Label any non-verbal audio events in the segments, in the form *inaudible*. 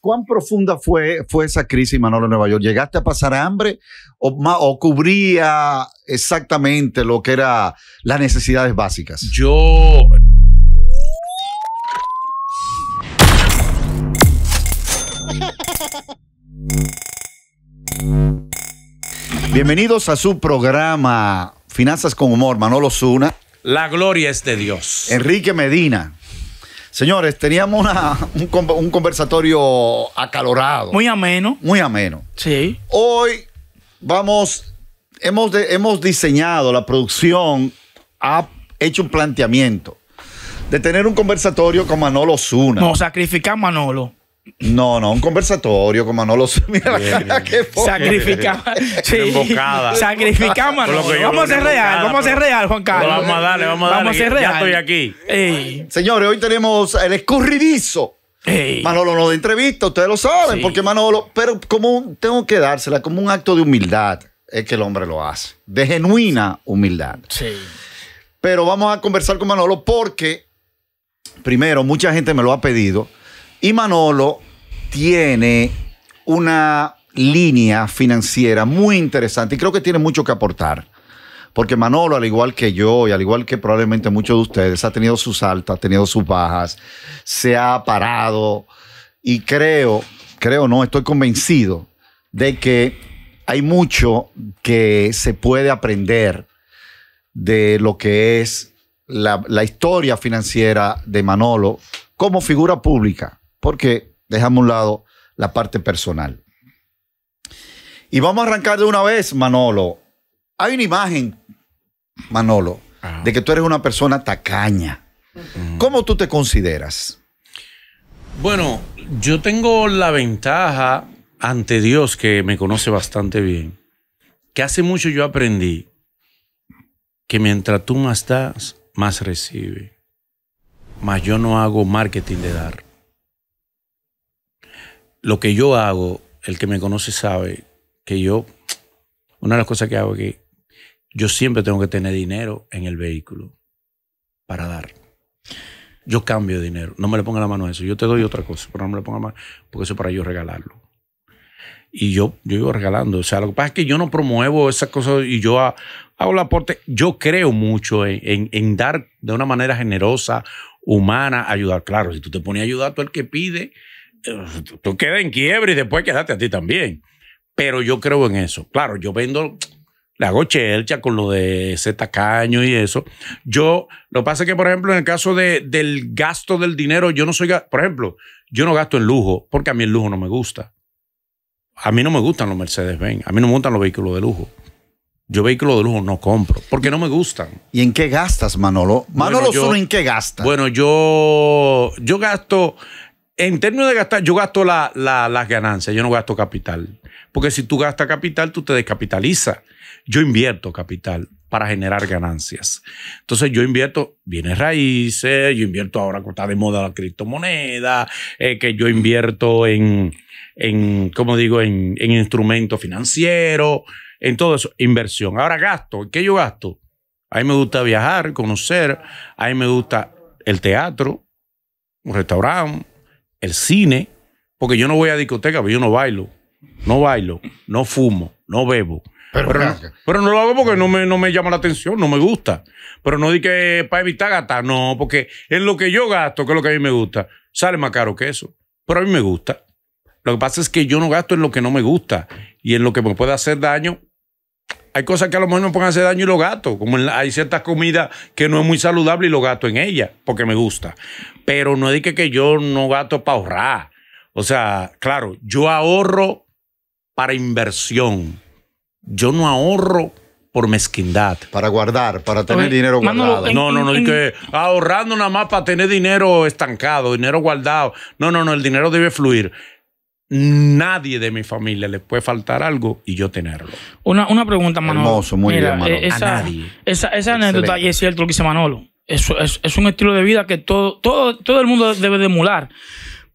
¿Cuán profunda fue, fue esa crisis, Manolo, en Nueva York? ¿Llegaste a pasar hambre o, cubría exactamente lo que eran las necesidades básicas? Yo... Bienvenidos a su programa Finanzas con Humor, Manolo Zuna. La gloria es de Dios. Enrique Medina. Señores, teníamos un, conversatorio acalorado. Muy ameno. Muy ameno. Sí. Hoy vamos, hemos, hemos diseñado, la producción ha hecho un planteamiento de tener un conversatorio con Manolo Zuna. No, sacrificar Manolo. No, no, un conversatorio con Manolo. *laughs* Mira la cara que Sacrificamos. *laughs* sí. Sacrificamos. Vamos a ser real, vamos a ser real, Juan Carlos. Vamos a darle, vamos a darle. Vamos a ser real. Ya estoy aquí. Señores, hoy tenemos el escurridizo. Manolo no de entrevista, ustedes lo saben, porque Manolo, pero como tengo que dársela, como un acto de humildad es que el hombre lo hace, de genuina humildad. Sí. Pero vamos a conversar con Manolo porque, primero, mucha gente me lo ha pedido y Manolo tiene una línea financiera muy interesante y creo que tiene mucho que aportar. Porque Manolo, al igual que yo y al igual que probablemente muchos de ustedes, ha tenido sus altas, ha tenido sus bajas, se ha parado y creo, creo no, estoy convencido de que hay mucho que se puede aprender de lo que es la, historia financiera de Manolo como figura pública. Porque dejamos a un lado la parte personal. Y vamos a arrancar de una vez, Manolo. Hay una imagen, Manolo, de que tú eres una persona tacaña. ¿Cómo tú te consideras? Bueno, yo tengo la ventaja ante Dios que me conoce bastante bien, que hace mucho yo aprendí que mientras tú más estás, más recibe. Mas yo no hago marketing de dar lo que yo hago, el que me conoce sabe que yo, una de las cosas que hago es que yo siempre tengo que tener dinero en el vehículo para dar. Yo cambio dinero, no me le ponga la mano a eso, yo te doy otra cosa, pero no me le ponga la mano, porque eso es para yo regalarlo. Y yo, yo iba regalando, o sea, lo que pasa es que yo no promuevo esas cosas y yo hago el aporte, yo creo mucho en, dar de una manera generosa, humana, ayudar. Claro, si tú te pones a ayudar, tú el que pide, tú quedas en quiebra y después quedaste a ti también. Pero yo creo en eso. Claro, yo vendo, le hago chelcha con lo de ese tacaño y eso. Yo, lo que pasa es que, por ejemplo, en el caso del gasto del dinero, yo no soy, por ejemplo, yo no gasto en lujo porque a mí el lujo no me gusta. A mí no me gustan los Mercedes-Benz, a mí no me gustan los vehículos de lujo. Yo vehículos de lujo no compro porque no me gustan. ¿Y en qué gastas, Manolo? Manolo, solo en qué gastas. Bueno, yo, yo gasto en términos de gastar, yo gasto las ganancias, yo no gasto capital. Porque si tú gastas capital, tú te descapitalizas. Yo invierto capital para generar ganancias. Entonces yo invierto bienes raíces, yo invierto ahora que está de moda la criptomoneda, eh, que yo invierto en, como digo, en, en instrumentos financieros, en todo eso, inversión. Ahora gasto, ¿qué yo gasto? A mí me gusta viajar, conocer, a mí me gusta el teatro, un restaurante el cine, porque yo no voy a discoteca, pero yo no bailo, no bailo, no fumo, no bebo. Pero, no, lo hago porque no me, no me llama la atención, no me gusta. Pero no di que para evitar gastar, no, porque es lo que yo gasto, que es lo que a mí me gusta. Sale más caro que eso, pero a mí me gusta. Lo que pasa es que yo no gasto en lo que no me gusta y en lo que me puede hacer daño hay cosas que a lo mejor me pongan hacer daño y lo gato. Como hay ciertas comidas que no es muy saludable y lo gato en ella, porque me gusta. Pero no dije que yo no gato para ahorrar. O sea, claro, yo ahorro para inversión. Yo no ahorro por mezquindad. Para guardar, para tener dinero guardado. no, no, no, ahorrando nada más para tener dinero estancado, dinero guardado. No, no, no, el dinero debe fluir nadie de mi familia le puede faltar algo y yo tenerlo. Una, pregunta, Manolo. Hermoso, muy bien, Manolo. Eh, esa, Esa, anécdota, y es cierto lo que dice Manolo, es, es, un estilo de vida que todo, todo, todo el mundo debe de emular.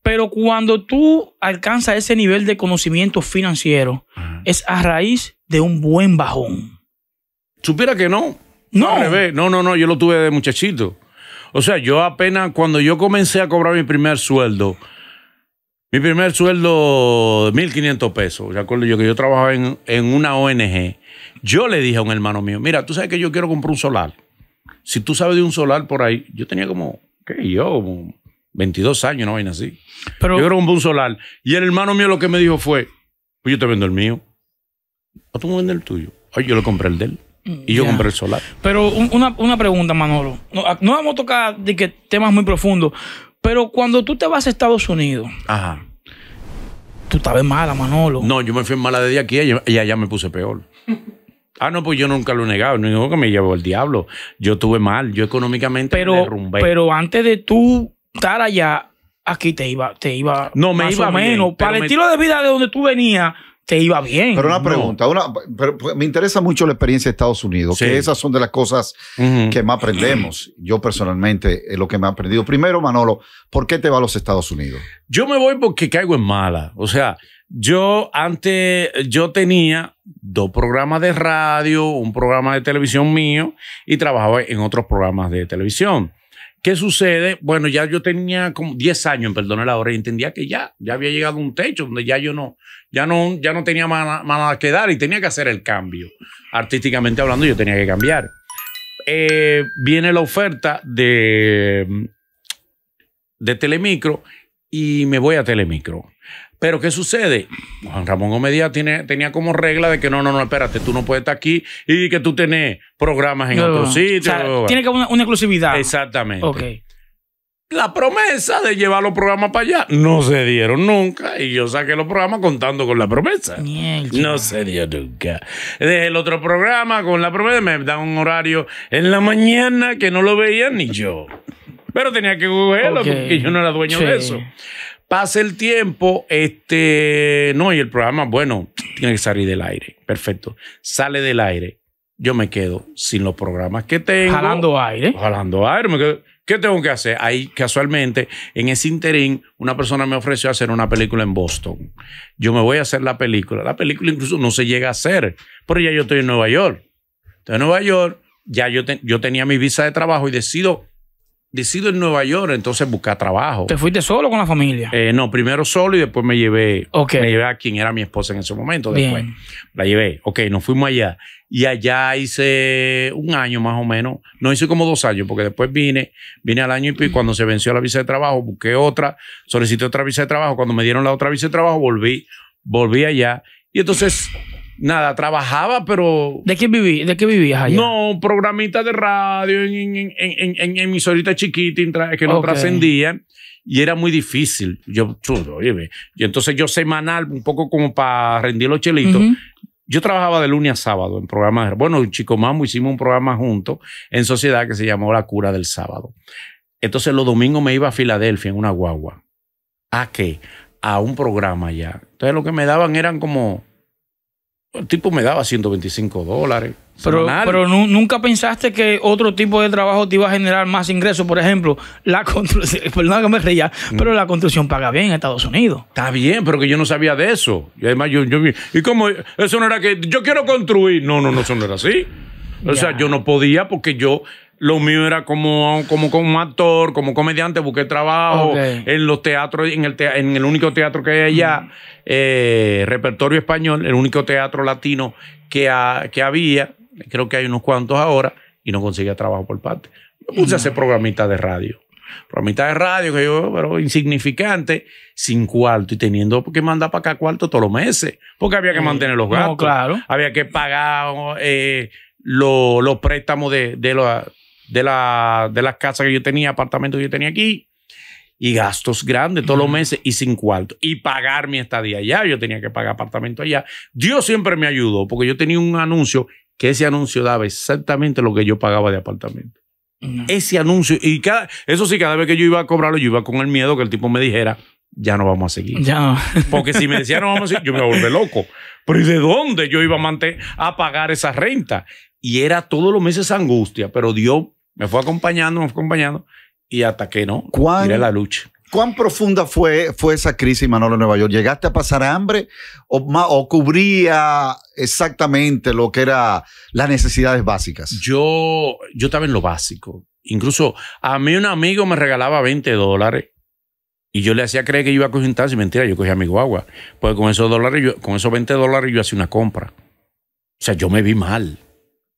Pero cuando tú alcanzas ese nivel de conocimiento financiero, es a raíz de un buen bajón. Supiera que no. No. No, no, no, yo lo tuve de muchachito. O sea, yo apenas cuando yo comencé a cobrar mi primer sueldo, mi primer sueldo, 1.500 pesos. acuerdo yo que yo trabajaba en, una ONG. Yo le dije a un hermano mío, mira, tú sabes que yo quiero comprar un solar. Si tú sabes de un solar por ahí, yo tenía como, ¿qué? Yo, 22 años, ¿no? vaina así. yo quiero comprar un solar. Y el hermano mío lo que me dijo fue, pues yo te vendo el mío. ¿O tú me vendes el tuyo? Ay, yo le compré el de él. Y yo compré el solar. Pero una, pregunta, Manolo. No, ah, no, vamos a tocar de que temas muy profundos, pero cuando tú te vas a Estados Unidos, tú estabas mala, Manolo. No, yo me fui mala de aquí y allá me puse peor. Ah, no, pues yo nunca lo he negado. No digo que me llevó el diablo. Yo tuve mal. Yo económicamente pero, me derrumbé. Pero antes de tú estar allá, aquí te iba, te iba no, me iba menos. para el estilo de vida de donde tú venías, te iba bien. Pero una pregunta, una, pero pues, me interesa mucho la experiencia de Estados Unidos, que esas son de las cosas que más aprendemos. Yo personalmente, es lo que me ha aprendido. Primero, Manolo, ¿por qué te vas a los Estados Unidos? Yo me voy porque caigo en mala. O sea, yo antes, yo tenía dos programas de radio, un programa de televisión mío y trabajaba en otros programas de televisión. ¿Qué sucede? Bueno, ya yo tenía como 10 años perdón, la hora y entendía que ya, ya había llegado un techo donde ya yo no, ya no, ya no tenía más, nada que dar y tenía que hacer el cambio. Artísticamente hablando, yo tenía que cambiar. Eh, viene la oferta de, de Telemicro y me voy a Telemicro. Pero ¿qué sucede? Juan Ramón Gómez tiene, tenía como regla de que no, no, no, espérate, tú no puedes estar aquí y que tú tenés programas en otro sitio. tiene que haber una, exclusividad. Exactamente. La promesa de llevar los programas para allá no se dieron nunca y yo saqué los programas contando con la promesa. No se dio nunca. Dejé el otro programa con la promesa me dan un horario en la mañana que no lo veía ni yo. Pero tenía que googlearlo porque yo no era dueño de eso. Pasa el tiempo, este, no, y el programa, bueno, tiene que salir del aire. Perfecto. Sale del aire. Yo me quedo sin los programas que tengo. Jalando aire. Jalando aire. ¿Qué tengo que hacer? Ahí, casualmente, en ese interín, una persona me ofreció hacer una película en Boston. Yo me voy a hacer la película. La película incluso no se llega a hacer, pero ya yo estoy en Nueva York. Estoy en Nueva York, ya yo, yo tenía mi visa de trabajo y decido decido en Nueva York, entonces buscar trabajo. ¿Te fuiste solo con la familia? Eh, no, primero solo y después me llevé, me llevé a quien era mi esposa en ese momento. Después la llevé. Ok, nos fuimos allá. Y allá hice un año más o menos. No hice como dos años, porque después vine, vine al año y Cuando se venció la visa de trabajo, busqué otra, solicité otra visa de trabajo. Cuando me dieron la otra visa de trabajo, volví, volví allá. Y entonces Nada, trabajaba, pero. ¿De qué, viví? ¿De qué vivías allá? No, programitas de radio en, en, chiquita, chiquitas que no trascendía. y era muy difícil. Yo, chulo, oye, y entonces yo semanal, un poco como para rendir los chelitos. Yo trabajaba de lunes a sábado en programas. Bueno, Chico mamo, hicimos un programa juntos en sociedad que se llamó La Cura del Sábado. Entonces los domingos me iba a Filadelfia en una guagua. ¿A qué? A un programa ya. Entonces lo que me daban eran como el tipo me daba 125 dólares. Pero, pero, nunca pensaste que otro tipo de trabajo te iba a generar más ingresos. Por ejemplo, la construcción, *laughs* perdón que me reía, mm. pero la construcción paga bien en Estados Unidos. Está bien, pero que yo no sabía de eso. Y además yo, y como eso no era que yo quiero construir. No, no, no, eso no era así. O sea, yo no podía porque yo lo mío era como, como, como actor, como comediante, busqué trabajo en los teatros, en el, único teatro que hay allá, eh, repertorio español, el único teatro latino que, que había, creo que hay unos cuantos ahora, y no conseguía trabajo por parte. Me puse a hacer programitas de radio. Programitas de radio que yo, pero insignificante, sin cuarto y teniendo que mandar para acá cuarto todos los meses, porque había que eh, mantener los gastos. claro. Había que pagar eh, los préstamos de, de los de, la, las casas que yo tenía, apartamentos que yo tenía aquí, y gastos grandes todos los meses y sin cuarto. Y pagar mi estadía allá, yo tenía que pagar apartamento allá. Dios siempre me ayudó, porque yo tenía un anuncio que ese anuncio daba exactamente lo que yo pagaba de apartamento. Ese anuncio, y cada, eso sí, cada vez que yo iba a cobrarlo, yo iba con el miedo que el tipo me dijera, ya no vamos a seguir. Ya Porque si me decían no vamos a seguir, yo me volví loco. Pero ¿y de dónde yo iba a, a pagar esa renta? Y era todos los meses angustia, pero Dios me fue acompañando, me fue acompañando y hasta que no, tiré la lucha. ¿Cuán profunda fue, fue esa crisis, Manolo, en Nueva York? ¿Llegaste a pasar hambre o, cubría exactamente lo que eran las necesidades básicas? Yo, yo estaba en lo básico. Incluso a mí un amigo me regalaba 20 dólares y yo le hacía creer que iba a coger un taxi. Mentira, yo cogía mi guagua. Pues con esos dólares, con esos 20 dólares yo hacía una compra. O sea, yo me vi mal.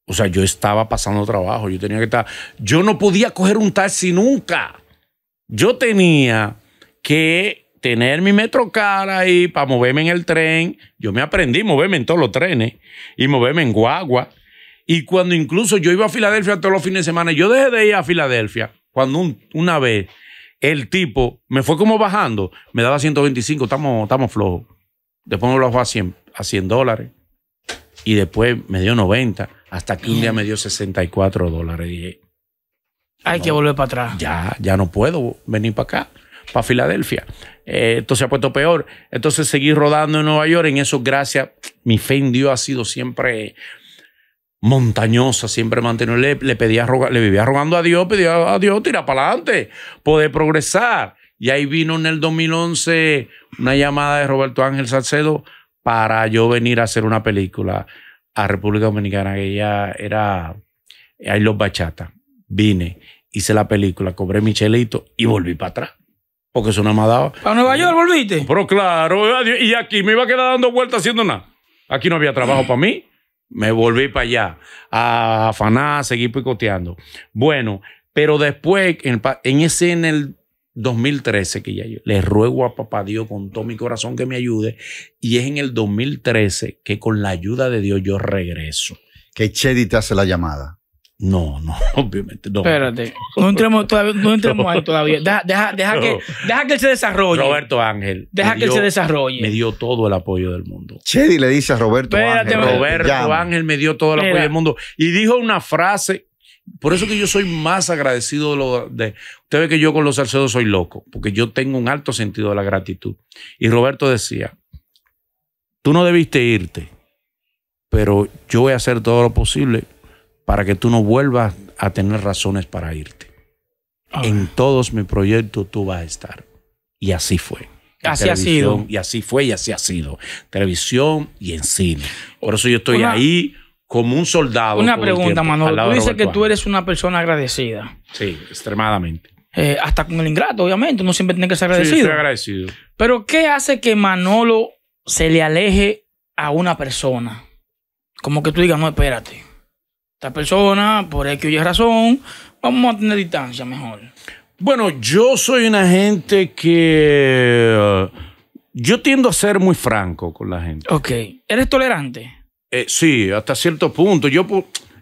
O sea, yo estaba pasando trabajo, yo tenía que estar. Yo no podía coger un taxi nunca. Yo tenía que tener mi metro cara ahí para moverme en el tren. Yo me aprendí a moverme en todos los trenes y moverme en guagua. Y cuando incluso yo iba a Filadelfia todos los fines de semana, yo dejé de ir a Filadelfia cuando una vez el tipo me fue como bajando, me daba 125, estamos, estamos flojos. Después me lo bajó a 100 dólares y después me dio 90 hasta que un día me dio 64 dólares. Hay que volver para atrás. Ya, ya no puedo venir para acá, para Filadelfia. entonces eh, se ha puesto peor. Entonces seguí rodando en Nueva York. En eso, gracias, mi fe en Dios ha sido siempre montañosa, siempre mantenido. Le, le, pedía, le vivía rogando a Dios, pedía a Dios, tira para adelante, poder progresar. Y ahí vino en el 2011 una llamada de Roberto Ángel Salcedo para yo venir a hacer una película a República Dominicana, que ya era ahí los Bachata. Vine, hice la película, cobré mi chelito y volví para atrás. Porque eso no me daba. ¿Para Nueva York volviste? Pero claro, y aquí me iba a quedar dando vueltas haciendo nada. Aquí no había trabajo para mí. Me volví para allá a afanar, a seguir picoteando. Bueno, pero después, en, ese en el 2013 que ya yo le ruego a papá Dios con todo mi corazón que me ayude y es en el 2013 que con la ayuda de Dios yo regreso. Que Chedi te hace la llamada. No, no, *laughs* obviamente no. Espérate, no entremos todavía, no entremos ahí todavía. Deja, que, deja, él se desarrolle. Roberto Ángel. Deja que él se desarrolle. Me dio todo el apoyo del mundo. Chedi le dice a Roberto Ángel. Roberto Ángel me dio todo el apoyo del mundo. Y dijo una frase por eso que yo soy más agradecido de lo de... Usted ve que yo con los Salcedos soy loco, porque yo tengo un alto sentido de la gratitud. Y Roberto decía, tú no debiste irte, pero yo voy a hacer todo lo posible para que tú no vuelvas a tener razones para irte. En todos mis proyectos tú vas a estar. Y así fue. Así ha sido. Y así fue y así ha sido. Televisión y en cine. Por eso yo estoy ahí como un soldado. Una pregunta, Manolo. Tú dices que tú eres una persona agradecida. Sí, extremadamente. Eh, hasta con el ingrato, obviamente. Uno siempre tiene que ser agradecido. Sí, agradecido. Pero, ¿qué hace que Manolo se le aleje a una persona? Como que tú digas, no, espérate. Esta persona, por X y razón, vamos a tener distancia mejor. Bueno, yo soy una gente que. Eh, yo tiendo a ser muy franco con la gente. Ok. ¿Eres tolerante? Eh, sí, hasta cierto punto. Yo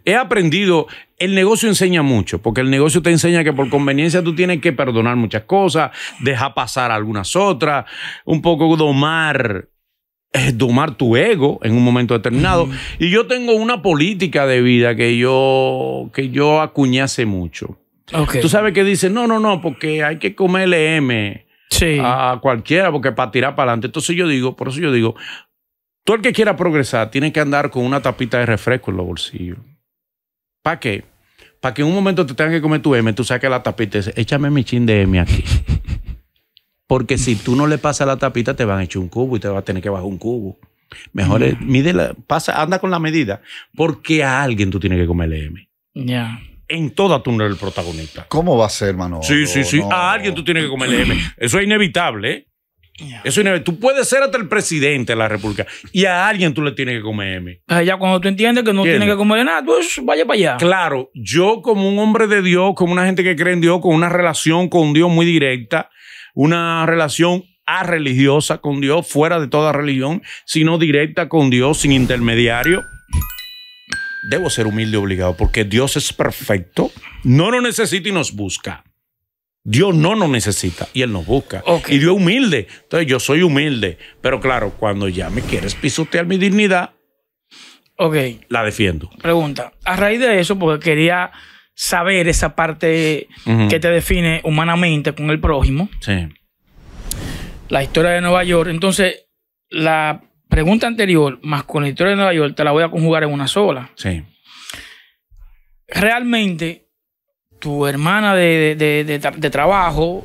he aprendido, el negocio enseña mucho, porque el negocio te enseña que por conveniencia tú tienes que perdonar muchas cosas, dejar pasar algunas otras, un poco domar eh, domar tu ego en un momento determinado. Y yo tengo una política de vida que yo, que yo acuñase mucho. Tú sabes que dices, no, no, no, porque hay que comerle M a cualquiera, porque para tirar para adelante. Entonces yo digo, por eso yo digo, Tú, el que quiera progresar tiene que andar con una tapita de refresco en los bolsillos. ¿Para qué? Para que en un momento te tengan que comer tu M, tú saques la tapita y dices, échame mi chin de M aquí. *laughs* Porque si tú no le pasas la tapita, te van a echar un cubo y te va a tener que bajar un cubo. Mejor mide mm. pasa, anda con la medida. Porque a alguien tú tienes que comerle M. Ya. en toda tú no el protagonista. ¿Cómo va a ser, hermano? Sí, sí, sí. A alguien tú tienes que comerle M. Eso es inevitable. ¿eh? Eso Tú puedes ser hasta el presidente de la República y a alguien tú le tienes que comer M. Ah, ya cuando tú entiendes que no tienes que comer nada, pues vaya para allá. Claro, yo como un hombre de Dios, como una gente que cree en Dios, con una relación con Dios muy directa, una relación a religiosa con Dios, fuera de toda religión, sino directa con Dios, sin intermediario. Debo ser humilde y obligado porque Dios es perfecto, no lo necesita y nos busca. Dios no nos necesita y Él nos busca. Y Dios humilde. Entonces yo soy humilde. Pero claro, cuando ya me quieres pisotear mi dignidad, okay. la defiendo. Pregunta. A raíz de eso, porque quería saber esa parte que te define humanamente con el prójimo. Sí. La historia de Nueva York. Entonces, la pregunta anterior, más con la historia de Nueva York, te la voy a conjugar en una sola. Sí. Realmente, tu hermana de, trabajo,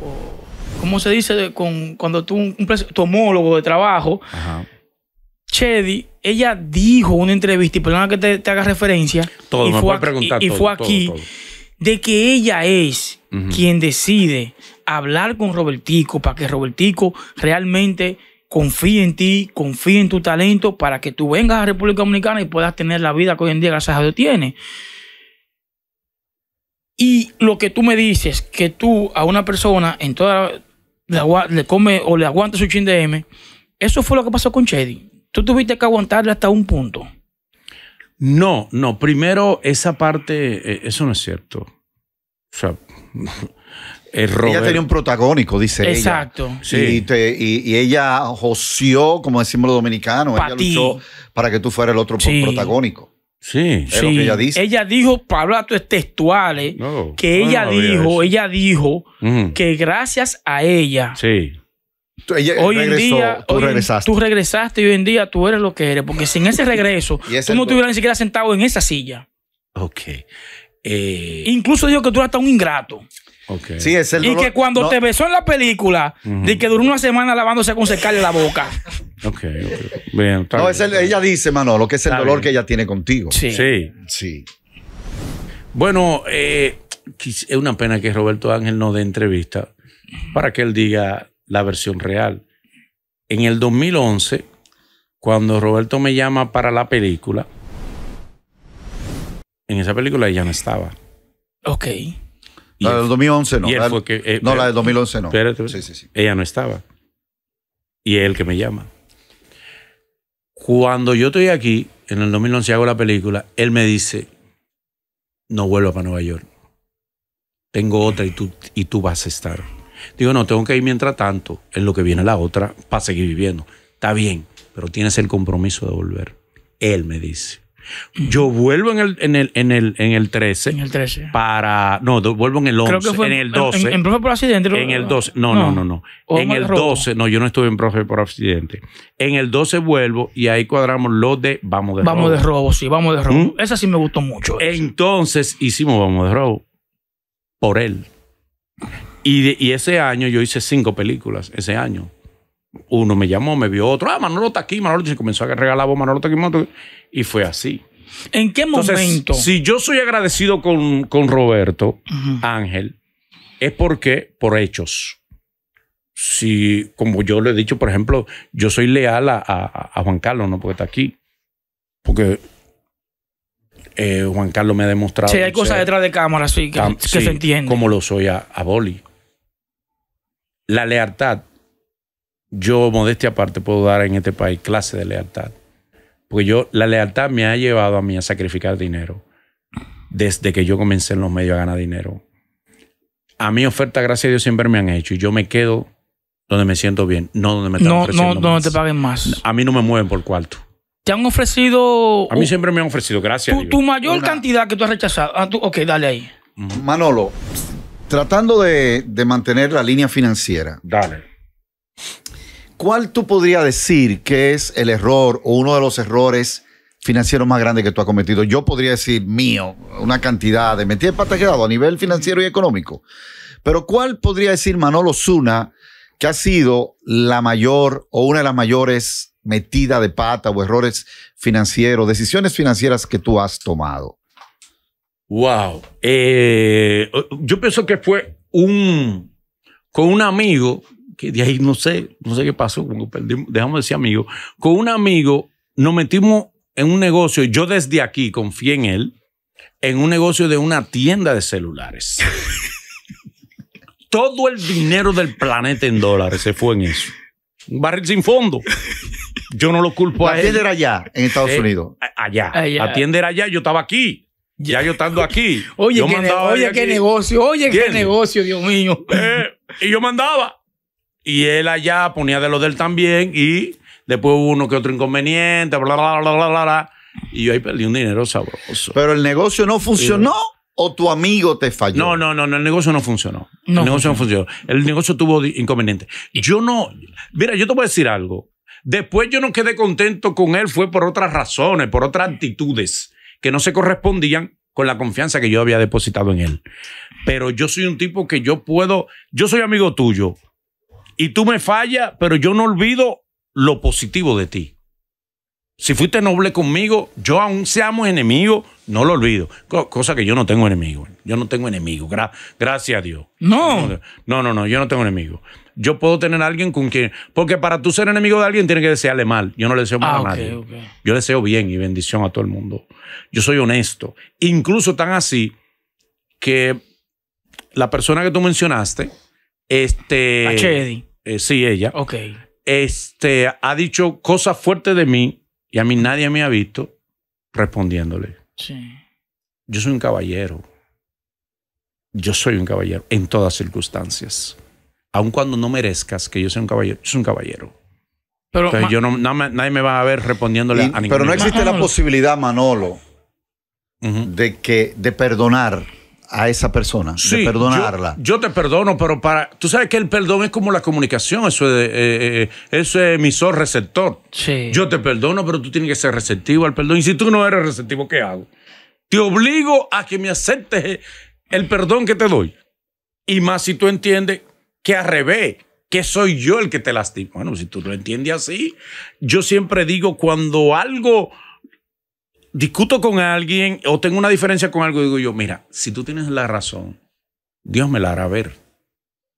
¿cómo se dice? Con, cuando tú, un, tu homólogo de trabajo, Chedi, ella dijo una entrevista, y perdona que te, haga referencia, y, fue aquí, aquí, de que ella es quien decide hablar con Robertico para que Robertico realmente confíe en ti, confíe en tu talento para que tú vengas a República Dominicana y puedas tener la vida que hoy en día, gracias a Dios, tiene. Y lo que tú me dices, que tú a una persona en toda le, comes come o le aguanta su chin de M, eso fue lo que pasó con Chedi. Tú tuviste que aguantarle hasta un punto. No, no. Primero, esa parte, eh, eso no es cierto. O sea, *laughs* Ella tenía un protagónico, dice Exacto. ella. Exacto. Sí. Y, ella joció, como decimos los dominicanos, ella luchó para que tú fueras el otro protagónico. Sí, ella, ella dijo, Pablo, es textuales, eh, que ella dijo, ella dijo que gracias a ella. hoy en día, tú regresaste. y hoy en día tú eres lo que eres, porque sin ese regreso, *laughs* tú no te hubieras ni siquiera sentado en esa silla. Ok. Eh, Incluso dijo que tú eras hasta un ingrato es y que cuando te besó en la película, de que duró una semana lavándose con secarle la boca. Ok, okay. ella dice, Manolo, que es el dolor que ella tiene contigo. Sí. Sí. Bueno, eh, es una pena que Roberto Ángel no dé entrevista para que él diga la versión real. En el 2011, cuando Roberto me llama para la película, en esa película ella no estaba. Ok la del 2011 no. Eh, no, la eh, del 2011 no. sí, sí, Ella no estaba. Y es él que me llama. Cuando yo estoy aquí, en el 2011 hago la película, él me dice, no vuelvo para Nueva York. Tengo otra y tú, y tú vas a estar. Digo, no, tengo que ir mientras tanto, en lo que viene la otra, para seguir viviendo. Está bien, pero tienes el compromiso de volver. Él me dice. Yo vuelvo en el, en el, en el, en el 13. En el 13. Para. No, vuelvo en el 11. en el 12. En, profe por accidente. el 12. No, no, no, no. En el 12. No, yo no estuve en profe por accidente. En el 12 vuelvo y ahí cuadramos lo de vamos de robo. Vamos de robo, sí, vamos de robo. ¿Mm? Esa sí me gustó mucho. Entonces hicimos vamos de robo. Por él. Y, y ese año yo hice cinco películas. Ese año. Uno me llamó, me vio otro, ah, Manolo está aquí, Manolo, se comenzó a regalar a Manolo está aquí, Manolo Y fue así. ¿En qué momento? si yo soy agradecido con, Roberto Ángel, es porque por hechos. Si, como yo le he dicho, por ejemplo, yo soy leal a, Juan Carlos, no porque está aquí. Porque eh, Juan Carlos me ha demostrado. Sí, hay cosas detrás de cámara, sí, que, se entienden. Como lo soy a, a Boli. La lealtad yo, modestia aparte, puedo dar en este país clase de lealtad. Porque yo, la lealtad me ha llevado a mí a sacrificar dinero. Desde que yo comencé en los medios a ganar dinero. A mí oferta, gracias a Dios, siempre me han hecho. Y yo me quedo donde me siento bien, no donde me están no, ofreciendo No, donde te paguen más. A mí no me mueven por cuarto. Te han ofrecido... A mí siempre me han ofrecido, gracias Tu, mayor cantidad que tú has rechazado. Ah, ok, dale ahí. Manolo, tratando de, de mantener la línea financiera. Dale ¿Cuál tú podrías decir que es el error o uno de los errores financieros más grandes que tú has cometido? Yo podría decir mío, una cantidad de metidas pata dado a nivel financiero y económico. Pero ¿cuál podría decir Manolo Zuna que ha sido la mayor o una de las mayores metida de pata o errores financieros, decisiones financieras que tú has tomado? Wow. Eh, yo pienso que fue un con un amigo que de ahí no sé, no sé qué pasó, dejamos de ser amigos. Con un amigo nos metimos en un negocio, yo desde aquí confié en él, en un negocio de una tienda de celulares. Todo el dinero del planeta en dólares se fue en eso. Un barril sin fondo. Yo no lo culpo la a él. era allá, en Estados eh, Unidos. Allá. tienda era allá, yo estaba aquí. Ya, yo estando aquí. Oye, qué, negocio, oye, qué negocio, Dios mío. Eh, y yo mandaba. Y él allá ponía de lo de él también y después hubo uno que otro inconveniente, bla, bla, bla, bla, bla. bla y yo ahí perdí un dinero sabroso. Pero el negocio no funcionó. ¿O tu amigo te falló? No, no, no, no el negocio no funcionó. El negocio no funcionó. El negocio tuvo inconvenientes. Yo no. Mira, yo te voy a decir algo. Después yo no quedé contento con él, fue por otras razones, por otras actitudes que no se correspondían con la confianza que yo había depositado en él. Pero yo soy un tipo que yo puedo, yo soy amigo tuyo, y tú me fallas, pero yo no olvido lo positivo de ti. Si fuiste noble conmigo, yo aún seamos enemigos, no lo olvido. cosa que yo no tengo enemigo. Yo no tengo enemigo. gracias a Dios. No. No, no, no, yo no tengo enemigo. Yo puedo tener a alguien con quien. Porque para tú ser enemigo de alguien tienes que desearle mal. Yo no le deseo mal a ah, nadie. Yo deseo bien y bendición a todo el mundo. Yo soy honesto. Incluso tan así que la persona que tú mencionaste, este. Eh, sí, ella. Ok. Este, ha dicho cosas fuertes de mí y a mí nadie me ha visto respondiéndole. Sí. Yo soy un caballero. Yo soy un caballero en todas circunstancias. Aun cuando no merezcas que yo sea un caballero, yo soy un caballero. Pero yo no, nadie me va a ver respondiéndole a ningún Pero no existe la posibilidad, Manolo, de que de perdonar a esa persona, de perdonarla. Yo, te perdono, pero para. Tú sabes que el perdón es como la comunicación, eso es, eh, eh, eh, emisor-receptor. Sí. Yo te perdono, pero tú tienes que ser receptivo al perdón. Y si tú no eres receptivo, ¿qué hago? Te obligo a que me aceptes el perdón que te doy. Y más si tú entiendes que al revés, que soy yo el que te lastima. Bueno, si tú lo entiendes así, yo siempre digo cuando algo discuto con alguien o tengo una diferencia con algo, digo yo, mira, si tú tienes la razón, Dios me la hará ver.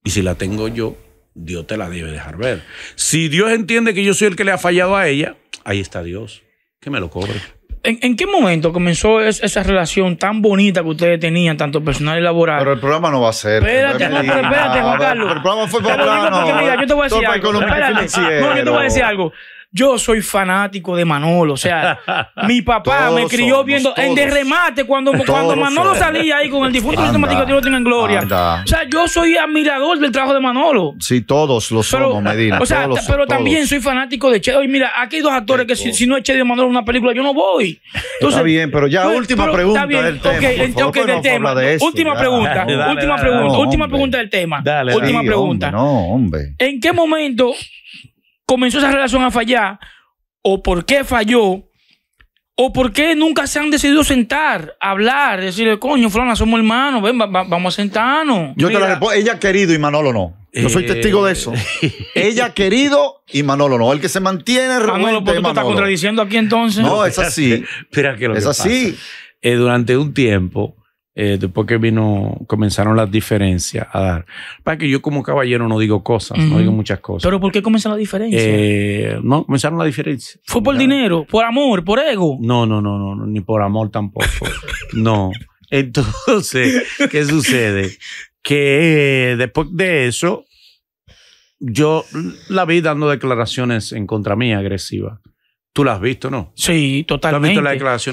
Y si la tengo yo, Dios te la debe dejar ver. Si Dios entiende que yo soy el que le ha fallado a ella, ahí está Dios, que me lo cobre. ¿En, qué momento comenzó esa relación tan bonita que ustedes tenían, tanto personal y laboral? Pero el programa no va a ser. Espérate, pero espérate, Juan Carlos. el programa fue para no, mira, yo te voy a decir algo. No, yo te voy a decir algo. Yo soy fanático de Manolo. O sea, *laughs* mi papá me crió viendo en de remate cuando, cuando Manolo salía ahí con el difunto automático que tiene en gloria. O sea, yo soy admirador del trabajo de Manolo. Sí, todos lo somos, Medina. O sea, pero también soy fanático de Che. y mira, aquí hay dos actores que si, no es Che de Manolo en una película, yo no voy. Entonces, está bien, pero ya última pregunta del tema. del tema. De última pregunta, última pregunta, última pregunta del tema. última pregunta. no, hombre. ¿En qué momento comenzó esa relación a fallar, o por qué falló, o por qué nunca se han decidido sentar, hablar, decirle, coño, Flona, somos hermanos, ven, vamos a sentarnos. Yo te la respondo, ella querido y Manolo no. Yo soy eh. testigo de eso. *laughs* ella ha querido y Manolo no. El que se mantiene Manolo, ¿por qué estás contradiciendo aquí entonces? No, es así. *laughs* que es así. Eh, durante un tiempo, eh, después que vino, comenzaron las diferencias a dar. Para que yo como caballero no digo cosas, no digo muchas cosas. ¿Pero por qué comenzaron las diferencias? Eh, no, comenzaron las diferencias. ¿Fue por dinero? ¿Por amor? ¿Por ego? No, no, no, no, ni por amor tampoco. *laughs* no. Entonces, ¿qué *laughs* sucede? Que eh, después de eso, yo la vi dando declaraciones en contra mía agresivas. ¿Tú la has visto, no? Sí, totalmente.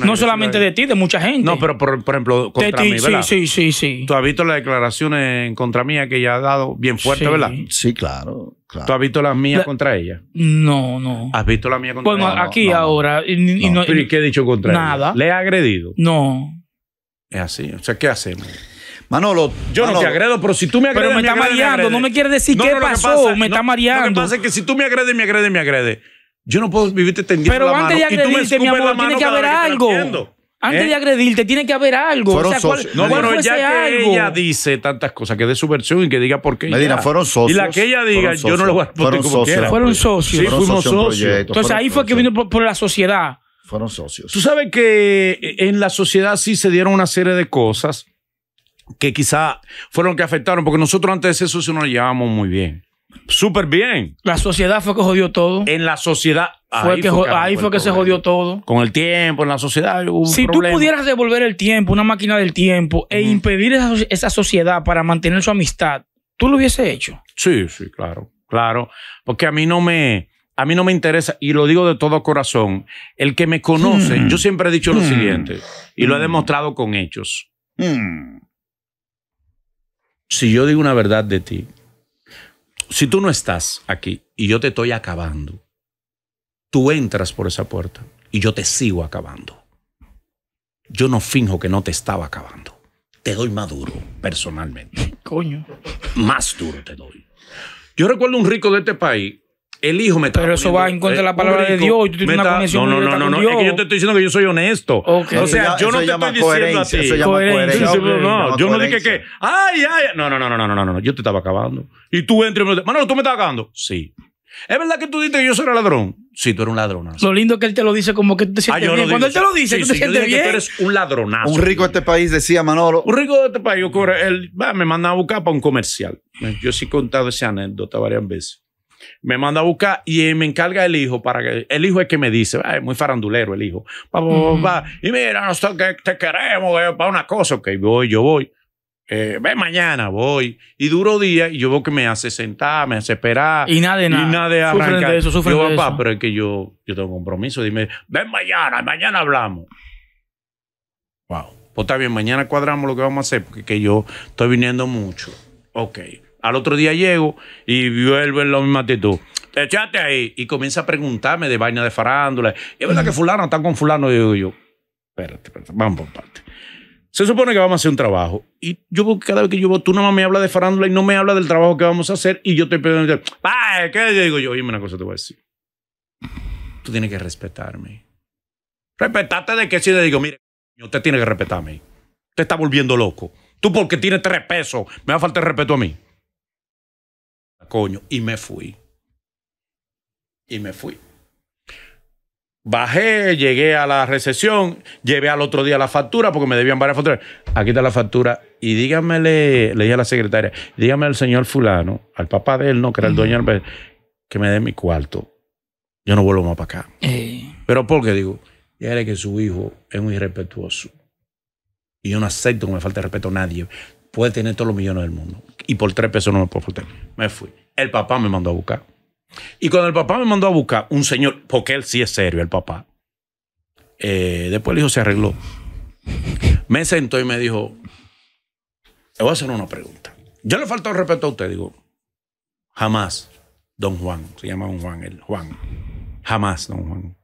No solamente de ti, de mucha gente. No, pero por, ejemplo, contra mí, ¿verdad? Sí, sí, sí, sí. ¿Tú has visto las declaraciones contra mía que ella ha dado bien fuerte, ¿verdad? Sí, claro, claro, ¿Tú has visto las mías contra ella? No, no. ¿Has visto las mías contra ella? Bueno, aquí ahora. Y, qué he dicho contra ella? Nada. ¿Le ha agredido? No. Es así. O sea, ¿qué hacemos? Manolo, yo no te agredo, pero si tú me agredes. Pero me, está mareando, no me quieres decir qué pasó, me está mareando. Lo que pasa es que si tú me agredes, me agredes, me agredes. Yo no puedo vivirte tendiendo Pero la antes de agredirte, mi amor, tiene que haber algo. Antes de ¿Eh? agredirte, tiene que haber algo. Fueron No, bueno, ya que ella dice tantas cosas, que dé su versión y que diga por qué. Medina, fueron socios. Y la que ella diga, yo no lo voy a poner como Fueron socios. Sí, fueron socios. Entonces ahí fue que vino por, la sociedad. Fueron socios. Tú sabes que en la sociedad sí se dieron una serie de cosas que quizá fueron que afectaron, porque nosotros antes de ser socios no nos llevábamos muy bien. Súper bien. La sociedad fue que jodió todo. En la sociedad. Fue ahí, fue, ahí que, se jodió todo. Con el tiempo, en la sociedad. si tú pudieras devolver el tiempo, una máquina del tiempo, e impedir esa, sociedad para mantener su amistad, ¿tú lo hubiese hecho? Sí, sí, claro. Claro. Porque a mí no me. A mí no me interesa, y lo digo de todo corazón, el que me conoce, mm. yo siempre he dicho lo mm. siguiente, y lo he mm. demostrado con hechos. Si yo digo una verdad de ti, si tú no estás aquí y yo te estoy acabando, tú entras por esa puerta y yo te sigo acabando. Yo no finjo que no te estaba acabando. Te doy más duro, personalmente. Coño. Más duro te doy. Yo recuerdo un rico de este país el hijo me está Pero eso va en contra de la palabra de Dios y tú tienes una conexión No, no, no, no, Es que yo te estoy diciendo que yo soy honesto. O sea, yo no te estoy diciendo a ti. No, yo no dije que, ay, ay, no, no, no, no, no, no, no, yo te estaba acabando. Y tú entras y me Manolo, tú me estás acabando. Sí. ¿Es verdad que tú dices que yo soy ladrón? Sí, tú eres un ladronazo. Lo lindo es que él te lo dice como que tú te sientes ah, bien. Cuando él te lo dice, tú te sientes bien. Que tú eres un ladronazo. Un rico de este país, decía Manolo. Un rico de este país. Yo, él, me mandaba a buscar para un comercial. Yo sí he contado esa anécdota varias veces me manda a buscar y me encarga el hijo para que el hijo es que me dice, es muy farandulero el hijo. y mira, nosotros te queremos eh, para una cosa, ok, voy, yo voy. ven eh, ve mañana, voy. Y duro día y yo veo que me hace sentar, me hace esperar. Y nada de nada. de eso, sufren yo, papá, pero es que yo, yo tengo compromiso. Dime, ven mañana, mañana hablamos. Wow. Pues está bien, mañana cuadramos lo que vamos a hacer, porque yo estoy viniendo mucho. Ok. Al otro día llego y vuelvo en la misma actitud. Te echaste ahí. Y comienza a preguntarme de vaina de farándula. Y es verdad que fulano está con fulano. Y digo yo, espérate, espérate, vamos por parte. Se supone que vamos a hacer un trabajo. Y yo cada vez que yo voy, tú más me hablas de farándula y no me hablas del trabajo que vamos a hacer. Y yo te pidiendo, ¡ay! ¿Qué yo digo yo? Oye, una cosa te voy a decir. Tú tienes que respetarme. Respetarte de que si le digo, mire, usted tiene que respetarme. Te está volviendo loco. Tú porque tienes tres pesos, me va a faltar respeto a mí coño, y me fui. Y me fui. Bajé, llegué a la recesión, llevé al otro día la factura porque me debían varias facturas. Aquí está la factura. Y dígamele, le dije a la secretaria, dígame al señor fulano, al papá de él, no, que era el dueño que me dé mi cuarto. Yo no vuelvo más para acá. Pero porque digo, ya que su hijo es un irrespetuoso. Y yo no acepto que me falte respeto a nadie puede tener todos los millones del mundo. Y por tres pesos no me puedo faltar. Me fui. El papá me mandó a buscar. Y cuando el papá me mandó a buscar, un señor, porque él sí es serio, el papá, eh, después el hijo se arregló. Me sentó y me dijo, te voy a hacer una pregunta. Yo le he el respeto a usted, digo, jamás, don Juan, se llama don Juan, el Juan, jamás, don Juan.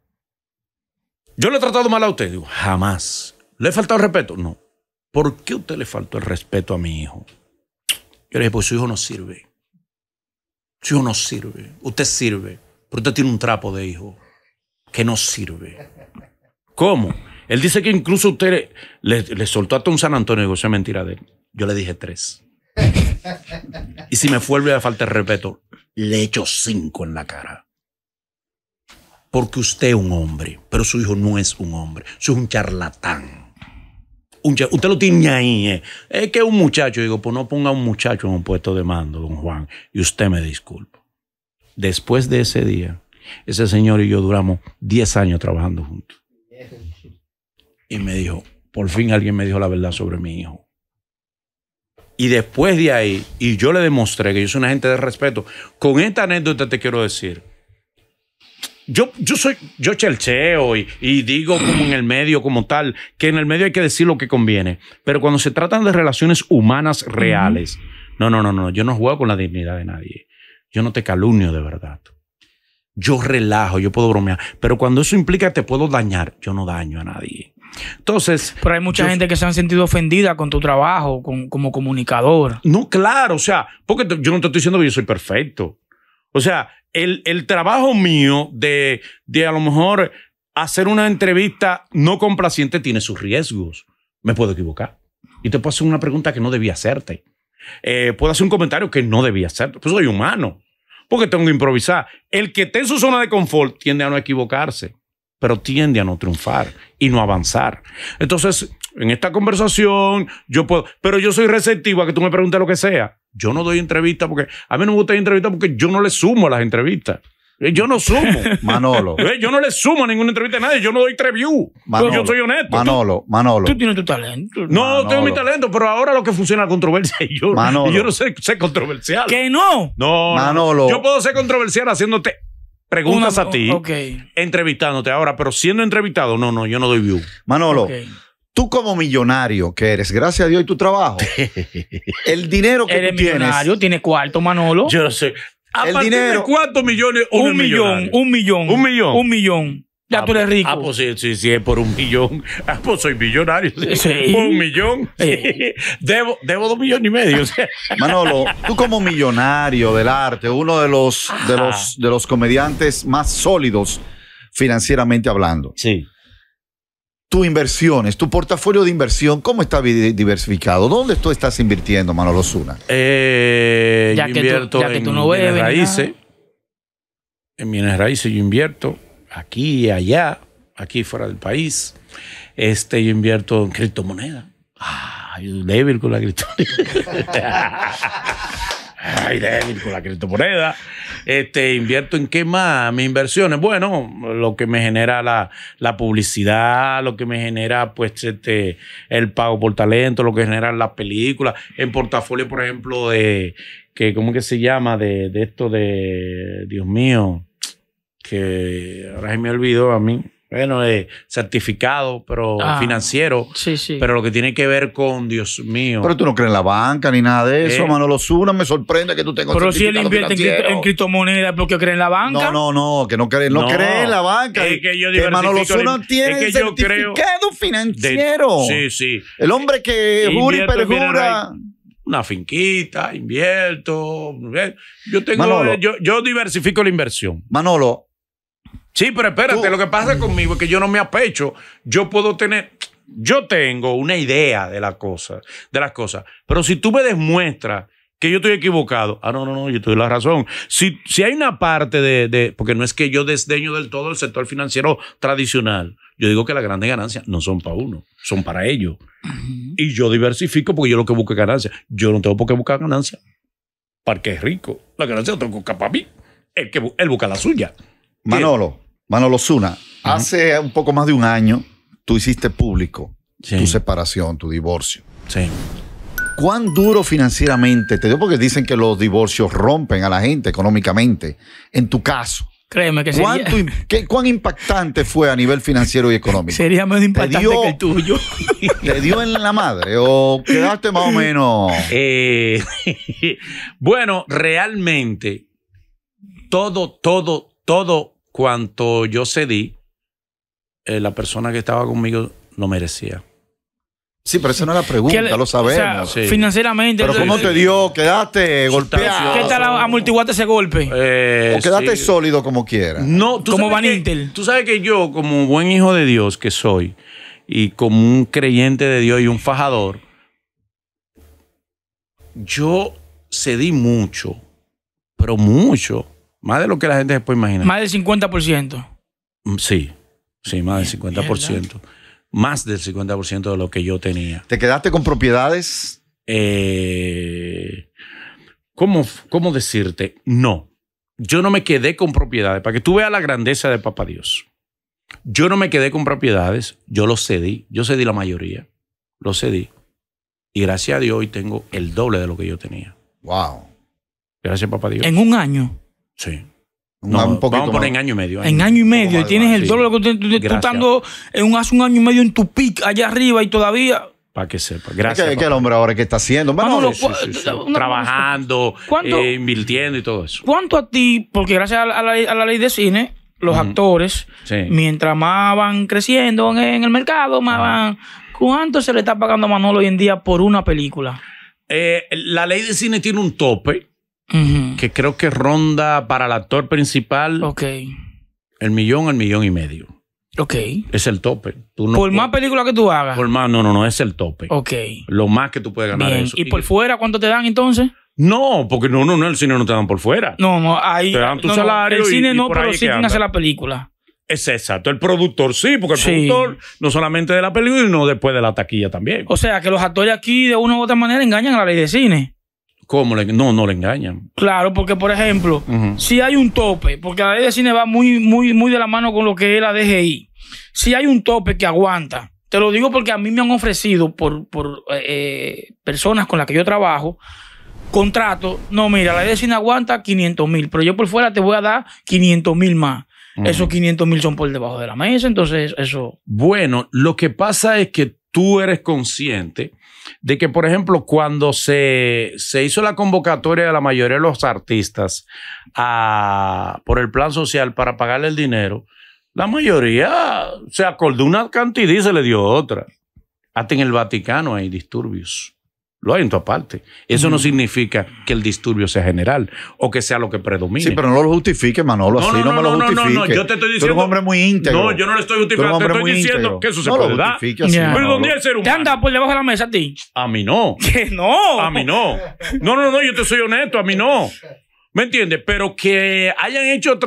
Yo le he tratado mal a usted, digo, jamás. ¿Le he faltado respeto? No. ¿por qué usted le faltó el respeto a mi hijo? Yo le dije, pues su hijo no sirve. Su hijo no sirve. Usted sirve, pero usted tiene un trapo de hijo que no sirve. ¿Cómo? Él dice que incluso usted le, soltó a Tom San Antonio, y eso es mentira de él. Yo le dije tres. y si me vuelve a faltar el respeto, le echo cinco en la cara. Porque usted es un hombre, pero su hijo no es un hombre, su es un charlatán usted lo tiene ahí. Eh. Es que un muchacho, digo, pues no ponga un muchacho en un puesto de mando, don Juan, y usted me disculpa. Después de ese día, ese señor y yo duramos 10 años trabajando juntos. Y me dijo, por fin alguien me dijo la verdad sobre mi hijo. Y después de ahí, y yo le demostré que yo soy una gente de respeto. Con esta anécdota te quiero decir yo, yo soy, yo chelcheo y, y, digo como en el medio, como tal, que en el medio hay que decir lo que conviene. Pero cuando se tratan de relaciones humanas reales, no, no, no, no, yo no juego con la dignidad de nadie. Yo no te calumnio de verdad. Yo relajo, yo puedo bromear. Pero cuando eso implica te puedo dañar, yo no daño a nadie. Entonces. Pero hay mucha gente que se han sentido ofendida con tu trabajo, como comunicador. No, claro, o sea, porque yo no te estoy diciendo que yo soy perfecto. O sea, el, trabajo mío de, a lo mejor hacer una entrevista no complaciente tiene sus riesgos. Me puedo equivocar. Y te puedo hacer una pregunta que no debía hacerte. Eh, puedo hacer un comentario que no debía hacerte. Pues soy humano, porque tengo que improvisar. El que esté en su zona de confort tiende a no equivocarse, pero tiende a no triunfar y no avanzar. Entonces, en esta conversación yo puedo, pero yo soy receptivo a que tú me preguntes lo que sea. Yo no doy entrevistas porque a mí no me gusta entrevistas porque yo no le sumo a las entrevistas. Eh, yo no sumo. *laughs* Manolo. *laughs* Eh, yo no le sumo a ninguna entrevista a nadie. Yo no doy review. yo soy honesto. Manolo, Manolo. Tú tienes tu talento. No, tengo mi talento, pero ahora lo que funciona es controversia. yo, Manolo. yo no sé, ser controversial. ¿Que no? No. Manolo. Yo puedo ser controversial haciéndote preguntas a ti. ok Entrevistándote ahora, pero siendo entrevistado, no, no, yo no doy view. Manolo. Okay. Tú como millonario que eres, gracias a Dios y tu trabajo, *laughs* el dinero que Eres tú millonario, tiene cuarto, Manolo. Yo no sé. dinero- de cuántos millones? un, millón, un millón, Un millón. Un millón. Ya ah, tú eres rico. Ah, pues sí, sí, sí, es por un millón. Ah, pues soy millonario. sí. Por un millón. *laughs* Debo, debo dos millones y medio. *laughs* Manolo, tú como millonario del arte, uno de los, de los, de los comediantes más sólidos financieramente hablando. Sí tus inversiones, tu portafolio de inversión, ¿cómo está diversificado? ¿Dónde tú estás invirtiendo, Manolo Zuna? Eh, yo invierto en no raíces. En bienes raíces yo invierto aquí y allá, aquí fuera del país. Este, yo invierto en criptomonedas. Ah, débil con la criptomoneda. *laughs* Ay, débil con la criptomoneda. Este, invierto en qué más mis inversiones. Bueno, lo que me genera la, publicidad, lo que me genera, pues, este, el pago por talento, lo que genera las películas. En portafolio, por ejemplo, de que, ¿cómo que se llama? De, de esto de Dios mío. Que ahora se me olvidó a mí bueno, eh, certificado, pero ah, financiero. Sí, sí. Pero lo que tiene que ver con, Dios mío. Pero tú no crees en la banca ni nada de eso, eh. Manolo Zuna. Me sorprende que tú tengas Pero si él invierte en, criptomonedas, ¿por criptomonedas porque cree en la banca. No, no, no, que no cree, no, no en la banca. que, yo Manolo Zuna tiene es certificado financiero. sí, sí. El hombre que jura y perjura una finquita, invierto. Yo tengo, eh, yo, yo, diversifico la inversión. Manolo, Sí, pero espérate, lo que pasa conmigo es que yo no me apecho. Yo puedo tener, yo tengo una idea de las cosas, de las cosas. Pero si tú me demuestras que yo estoy equivocado, ah, no, no, no, yo tuve la razón. Si, si hay una parte de, porque no es que yo desdeño del todo el sector financiero tradicional. Yo digo que las grandes ganancias no son para uno, son para ellos. Y yo diversifico porque yo lo que busco es ganancia. Yo no tengo por qué buscar ganancia Porque es rico. La ganancia la tengo que buscar para mí. el que, él busca la suya. Manolo, Manolo Zuna, hace un poco más de un año tú hiciste público tu separación, tu divorcio. Sí. ¿Cuán duro financieramente te dio? Porque dicen que los divorcios rompen a la gente económicamente. En tu caso. Créeme que sería... ¿Cuán impactante fue a nivel financiero y económico? Sería más impactante que el tuyo. *laughs* ¿Te dio en la madre o quedaste más o menos...? Eh, *laughs* bueno, realmente todo, todo, todo cuanto yo cedí, eh, la persona que estaba conmigo No merecía. Sí, pero esa no es la pregunta, lo sabemos. sí. Financieramente. Pero ¿cómo te dio? ¿Quedaste golpeado? ¿Qué tal amortiguaste ese golpe? Eh, o quedaste sólido como quieras. No, como Van Intel. Tú sabes que yo, como buen hijo de Dios que soy, y como un creyente de Dios y un fajador, yo cedí mucho, pero mucho. Más de lo que la gente se puede imaginar. Más del 50%. Mm, sí, sí, más del 50%. Más del 50% de lo que yo tenía. ¿Te quedaste con propiedades? Eh, ¿cómo, decirte? No. Yo no me quedé con propiedades. Para que tú veas la grandeza de Papá Dios. Yo no me quedé con propiedades. Yo lo cedí. Yo cedí la mayoría. Lo cedí. Y gracias a Dios hoy tengo el doble de lo que yo tenía. Wow. Gracias, papá Dios. En un año. Sí. vamos a poner en año y medio. En año y medio. Y tienes el dólar que tú, estando hace un año y medio en tu pic allá arriba y todavía. Para que sepa. Gracias. ¿Qué, el hombre ahora que está haciendo? Manolo, Trabajando, eh, invirtiendo y todo eso. ¿Cuánto a ti? Porque gracias a la, ley de cine, los actores, mientras más van creciendo en, el mercado, más van. ¿Cuánto se le está pagando a Manolo hoy en día por una película? Eh, la ley de cine tiene un tope que creo que ronda para el actor principal el millón, el millón y medio. Ok. Es el tope. por más película que tú hagas. Por más, no, no, no, es el tope. Ok. Lo más que tú puedes ganar ¿Y, por fuera cuánto te dan entonces? No, porque no, no, no, el cine no te dan por fuera. No, no, ahí. Te dan tu salario. el cine no, pero sí tienen hacer la película. Es exacto. El productor sí, porque el productor no solamente de la película, sino después de la taquilla también. O sea, que los actores aquí de una u otra manera engañan a la ley de cine. ¿Cómo? no, no le engañan. Claro, porque por ejemplo, si hay un tope, porque la ley de cine va muy, muy, muy de la mano con lo que es la DGI, si hay un tope que aguanta, te lo digo porque a mí me han ofrecido por, eh, personas con las que yo trabajo, contrato, no, mira, la ley de cine aguanta 500 mil, pero yo por fuera te voy a dar 500 mil más. Esos 500 mil son por debajo de la mesa, entonces eso... Bueno, lo que pasa es que tú eres consciente de que, por ejemplo, cuando se, se hizo la convocatoria de la mayoría de los artistas a, por el plan social para pagarle el dinero, la mayoría se acordó una cantidad y se le dio otra. Hasta en el Vaticano hay disturbios. Lo hay en tu aparte. Eso no significa que el disturbio sea general o que sea lo que predomine. Sí, pero no lo justifique, Manolo, no, así no, no, no me lo justifique. No, no, yo te estoy diciendo. un hombre muy íntegro. No, yo no le estoy justificando. Te estoy diciendo que eso se puede dar. Yeah. Pero ¿dónde es ser humano? Te anda por debajo de la mesa a ti. A mí no. *laughs* Que no. A mí no. No, no, no, yo te soy honesto, a mí no. ¿Me entiendes? Pero que hayan hecho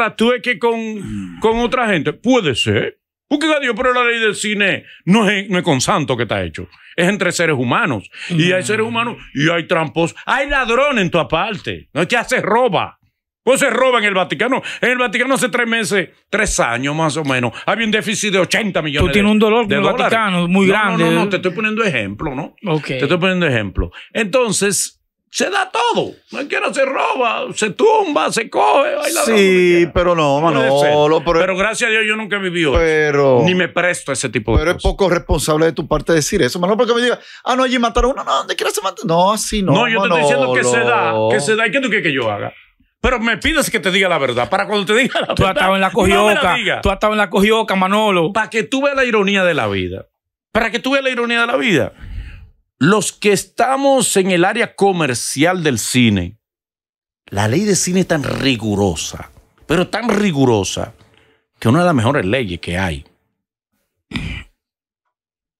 que con, con otra gente, puede ser. Porque a Dios, pero la ley del cine no es, con santo que está hecho. Es entre seres humanos. Y hay mm. seres humanos y hay trampos. Hay ladrones en tu aparte No es hace roba. Pues se roba en el Vaticano. En el Vaticano hace tres meses, tres años más o menos, había un déficit de 80 millones de Tú tienes un dolor del Vaticano muy grande. No, no, no, te estoy poniendo ejemplo, ¿no? Te estoy poniendo ejemplo. Entonces, se da todo. no no se roba, se tumba, se coge, Sí, pero no, Manolo. Pero, gracias a Dios yo nunca vivió. pero, eso. Ni me presto a ese tipo de pero cosas. Pero es poco responsable de tu parte decir eso, Manolo, porque me diga, ah, no, allí mataron uno, no, no, quieras se mata? No, así no. No, yo te estoy diciendo que se da, que se da. ¿Y qué tú quieres que yo haga? Pero me pides que te diga la verdad. Para cuando te diga la verdad. Tú has estado en la cojioca. tú has estado en la cojioca, Manolo. Para que tú veas la ironía de la vida. Para que tú veas la ironía de la vida los que estamos en el área comercial del cine, la ley de cine es tan rigurosa, pero tan rigurosa, que una de las mejores leyes que hay.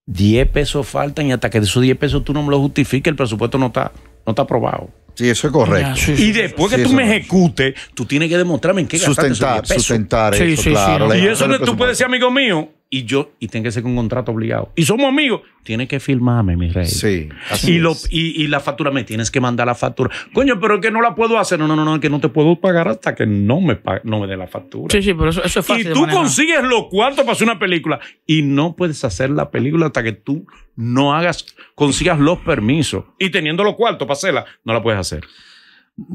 10 pesos faltan y hasta que de esos 10 pesos tú no me lo justifiques, el presupuesto no está, no está aprobado. Sí, eso es correcto. y después que tú me ejecutes, tú tienes que demostrarme en qué gastaste sustentar, Sustentar eso, claro. y eso no tú puedes decir, amigo mío, y yo, y tiene que ser con un contrato obligado. Y somos amigos, tiene que firmarme, mi rey. Sí. y, Lo, y, y, la factura, me tienes que mandar la factura. Coño, pero es que no la puedo hacer. No, no, no, es que no te puedo pagar hasta que no me, no me dé la factura. Sí, sí, pero eso, es fácil. Y tú consigues los cuartos para hacer una película y no puedes hacer la película hasta que tú no hagas, consigas los permisos. Y teniendo los cuartos para hacerla, no la puedes hacer.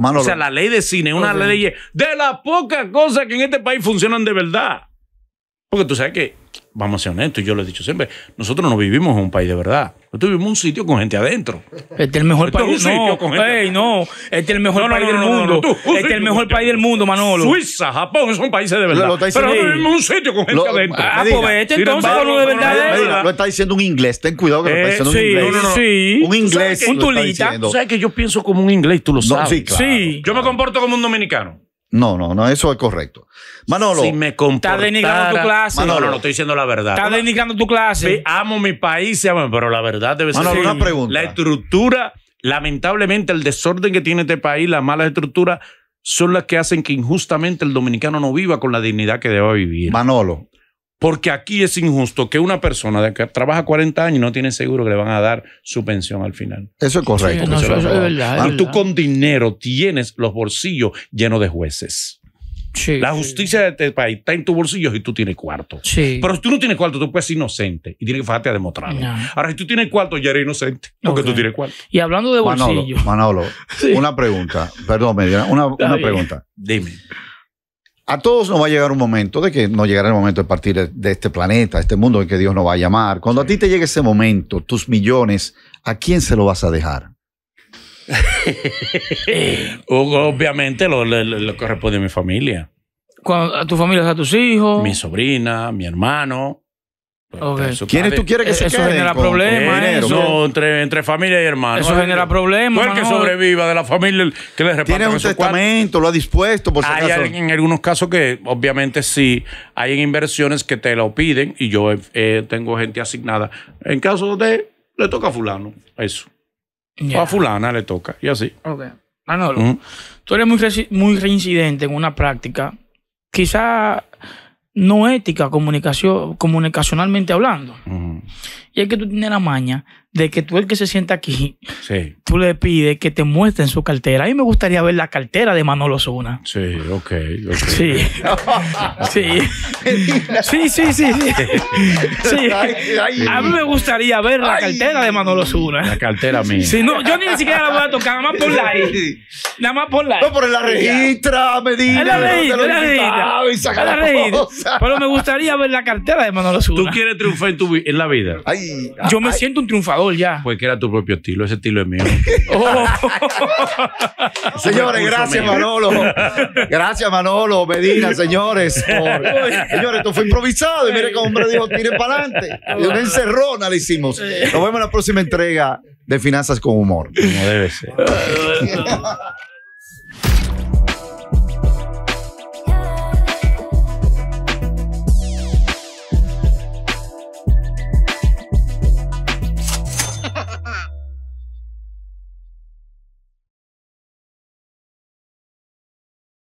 O sea, la ley de cine una ley de las pocas cosas que en este país funcionan de verdad. Porque tú sabes que, vamos a ser honestos, yo lo he dicho siempre, nosotros no vivimos en un país de verdad. Nosotros vivimos en un sitio con gente adentro. Este es el mejor país del mundo. este es el mejor país del mundo. Este es el mejor país del mundo, Manolo. Suiza, Japón son países de verdad. pero nosotros vivimos en un sitio con gente adentro. Ah, pues este entonces con lo de verdad. Eh. lo está diciendo un inglés. Ten cuidado que lo está eh, diciendo un inglés. Sí. Un inglés. Un tulita. Tú sabes que yo pienso como un inglés, tú lo sabes. sí. Yo me comporto como un dominicano. No, no, no, eso es correcto. Manolo. Si me Estás denigrando tu clase. Manolo, no, estoy diciendo la verdad. Está denigrando tu clase. amo mi país, pero la verdad debe ser. Manolo, una pregunta. La estructura, lamentablemente, el desorden que tiene este país, las malas estructuras, son las que hacen que injustamente el dominicano no viva con la dignidad que deba vivir. Manolo, porque aquí es injusto que una persona que trabaja 40 años no tiene seguro que le van a dar su pensión al final. Eso es correcto. y tú con dinero tienes los bolsillos llenos de jueces. Sí, la justicia de este país está en tus bolsillos y tú tienes cuarto. Pero si tú no tienes cuarto, tú puedes ser inocente y tienes que fajarte a demostrarlo. Ahora, si tú tienes cuarto, ya eres inocente porque tú tienes cuarto. Y hablando de bolsillos. Manolo, *laughs* una pregunta. Perdón, Medina, una pregunta. Dime a todos nos va a llegar un momento de que no llegará el momento de partir de este planeta, este mundo en que Dios nos va a llamar. Cuando a ti te llegue ese momento, tus millones, ¿a quién se lo vas a dejar? *laughs* Obviamente lo, que responde corresponde a mi familia. ¿A tu familia? ¿A tus hijos? Mi sobrina, mi hermano. Pues, ¿Quiénes tú quieres que eh, eso se Genera problemas, eso entre, familia y hermanos. Eso genera problemas. que sobreviva de la familia que le Tiene un testamento, lo ha dispuesto. hay en algunos casos que, obviamente, sí, hay inversiones que te lo piden y yo tengo gente asignada. En caso de, le toca a fulano, eso. O a fulana le toca, y así. Ok. Manolo, tú eres muy, muy reincidente en una práctica. Quizá no ética comunicación, comunicacionalmente hablando. Y es que tú tienes la maña de que tú el que se sienta aquí, tú le pides que te muestren su cartera. A mí me gustaría ver la cartera de Manolo Zuna. Sí, ok. okay. Sí. *laughs* sí. sí. Sí, sí, sí, A mí me gustaría ver la cartera de Manolo Zuna. La cartera mía. Sí, no, yo ni siquiera la voy a tocar, nada más por la Nada más por la No, pero la registra, me dice. La registra, la registra. Ah, la registra. Pero me gustaría ver la cartera de Manolo Zuna. ¿Tú quieres triunfar en, la vida? Ay, yo me siento un triunfador ya. Pues que era tu propio estilo, ese estilo es mío. *laughs* Oh. *laughs* señores, gracias Manolo. Gracias Manolo Medina, *laughs* señores. señores, esto fue improvisado y mire cómo hombre dijo, tiren para adelante. Y encerrona le hicimos. Nos vemos en la próxima entrega de Finanzas con Humor. Como debe ser.